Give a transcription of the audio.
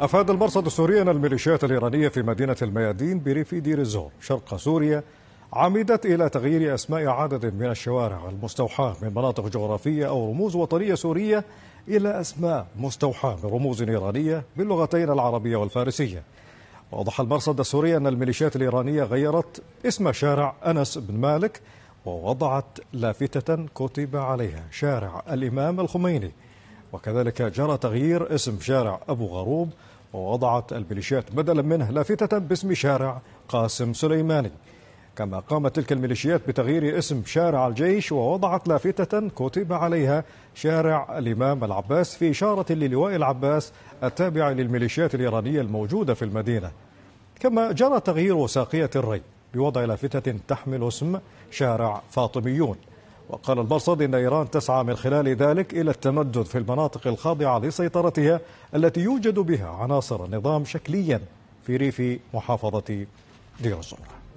أفاد المرصد السوري أن الميليشيات الإيرانية في مدينة الميادين بريف دير الزور شرق سوريا عمدت إلى تغيير أسماء عدد من الشوارع المستوحاة من مناطق جغرافية أو رموز وطنية سورية إلى أسماء مستوحاة من رموز إيرانية باللغتين العربية والفارسية وضح المرصد السوري أن الميليشيات الإيرانية غيرت اسم شارع أنس بن مالك ووضعت لافتة كتب عليها شارع الإمام الخميني وكذلك جرى تغيير اسم شارع أبو غروب ووضعت الميليشيات بدلا منه لافتة باسم شارع قاسم سليماني كما قامت تلك الميليشيات بتغيير اسم شارع الجيش ووضعت لافتة كتب عليها شارع الإمام العباس في إشارة للواء العباس التابع للميليشيات الإيرانية الموجودة في المدينة كما جرى تغيير ساقية الري بوضع لافتة تحمل اسم شارع فاطميون وقال المرصد إن إيران تسعى من خلال ذلك إلى التمدد في المناطق الخاضعة لسيطرتها التي يوجد بها عناصر النظام شكليا في ريف محافظة الزور